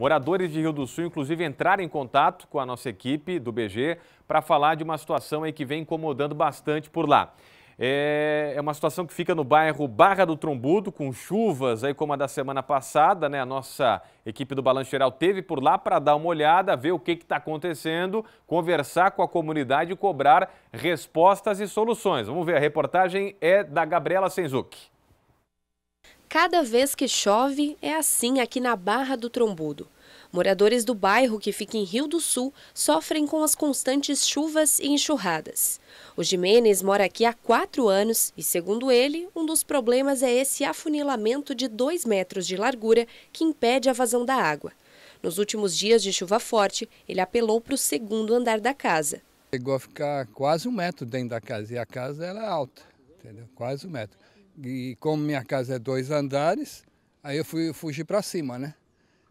Moradores de Rio do Sul, inclusive, entraram em contato com a nossa equipe do BG para falar de uma situação aí que vem incomodando bastante por lá. É, é uma situação que fica no bairro Barra do Trombudo, com chuvas, aí como a da semana passada, né? A nossa equipe do Balanço Geral teve por lá para dar uma olhada, ver o que está acontecendo, conversar com a comunidade e cobrar respostas e soluções. Vamos ver, a reportagem é da Gabriela Senzuki. Cada vez que chove, é assim aqui na Barra do Trombudo. Moradores do bairro que fica em Rio do Sul sofrem com as constantes chuvas e enxurradas. O Jimenez mora aqui há quatro anos e, segundo ele, um dos problemas é esse afunilamento de dois metros de largura que impede a vazão da água. Nos últimos dias de chuva forte, ele apelou para o segundo andar da casa. Chegou a ficar quase um metro dentro da casa e a casa ela é alta, entendeu? quase um metro. E como minha casa é dois andares, aí eu fui fugir para cima, né?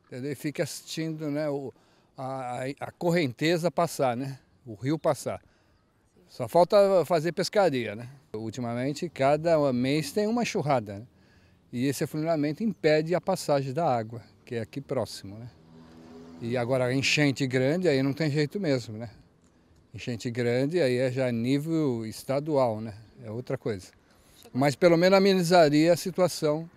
Entendeu? E fica assistindo né, o, a, a correnteza passar, né? O rio passar. Só falta fazer pescaria, né? Ultimamente, cada mês tem uma churrada. Né? E esse afunilamento impede a passagem da água, que é aqui próximo, né? E agora enchente grande, aí não tem jeito mesmo, né? Enchente grande, aí é já nível estadual, né? É outra coisa mas pelo menos amenizaria a situação,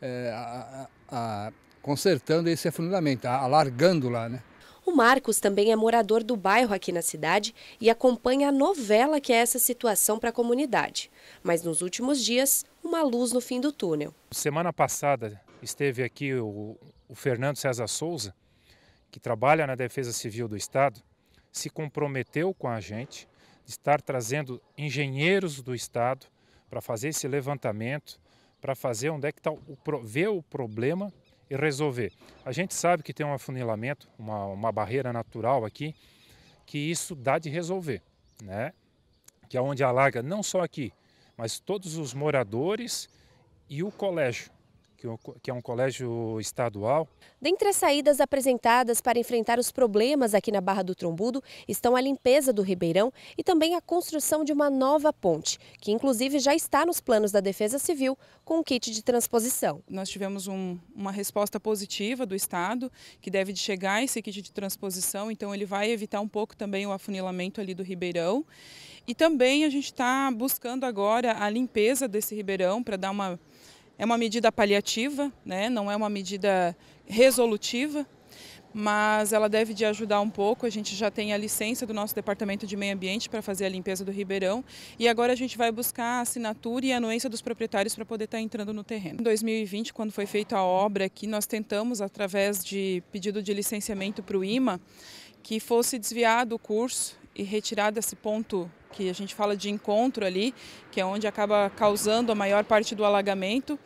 é, a, a, a, consertando esse afunilamento, alargando lá, né? O Marcos também é morador do bairro aqui na cidade e acompanha a novela que é essa situação para a comunidade. Mas nos últimos dias, uma luz no fim do túnel. Semana passada esteve aqui o, o Fernando César Souza, que trabalha na Defesa Civil do Estado, se comprometeu com a gente de estar trazendo engenheiros do Estado para fazer esse levantamento, para fazer onde é que está o ver o problema e resolver. A gente sabe que tem um afunilamento, uma, uma barreira natural aqui, que isso dá de resolver, né? Que é onde alaga não só aqui, mas todos os moradores e o colégio. É que é um colégio estadual. Dentre as saídas apresentadas para enfrentar os problemas aqui na Barra do Trombudo estão a limpeza do Ribeirão e também a construção de uma nova ponte, que inclusive já está nos planos da Defesa Civil com um kit de transposição. Nós tivemos um, uma resposta positiva do Estado, que deve chegar esse kit de transposição, então ele vai evitar um pouco também o afunilamento ali do Ribeirão. E também a gente está buscando agora a limpeza desse Ribeirão para dar uma é uma medida paliativa, né? não é uma medida resolutiva, mas ela deve de ajudar um pouco. A gente já tem a licença do nosso Departamento de Meio Ambiente para fazer a limpeza do Ribeirão e agora a gente vai buscar a assinatura e a anuência dos proprietários para poder estar tá entrando no terreno. Em 2020, quando foi feita a obra aqui, nós tentamos, através de pedido de licenciamento para o IMA, que fosse desviado o curso e retirar desse ponto que a gente fala de encontro ali, que é onde acaba causando a maior parte do alagamento.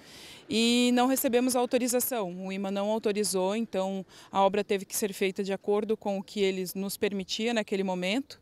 E não recebemos a autorização, o IMA não autorizou, então a obra teve que ser feita de acordo com o que eles nos permitia naquele momento.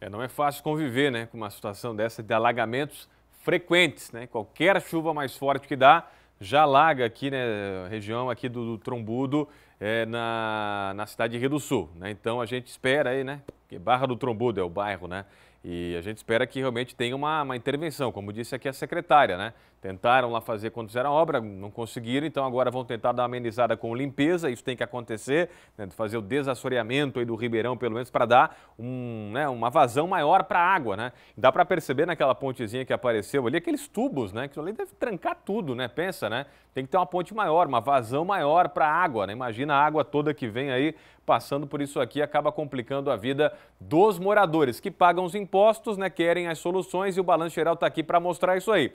É, não é fácil conviver né, com uma situação dessa de alagamentos frequentes, né? Qualquer chuva mais forte que dá já alaga aqui, né, região aqui do, do Trombudo é, na, na cidade de Rio do Sul. Né? Então a gente espera aí, né? Porque Barra do Trombudo é o bairro, né? E a gente espera que realmente tenha uma, uma intervenção, como disse aqui a secretária, né? Tentaram lá fazer quando fizeram a obra, não conseguiram, então agora vão tentar dar uma amenizada com limpeza, isso tem que acontecer, né? fazer o desassoreamento aí do Ribeirão, pelo menos, para dar um, né? uma vazão maior para a água, né? Dá para perceber naquela pontezinha que apareceu ali, aqueles tubos, né? Que ali deve trancar tudo, né? Pensa, né? Tem que ter uma ponte maior, uma vazão maior para a água, né? Imagina a água toda que vem aí passando por isso aqui, acaba complicando a vida dos moradores que pagam os impostos, né, querem as soluções e o Balanço Geral está aqui para mostrar isso aí.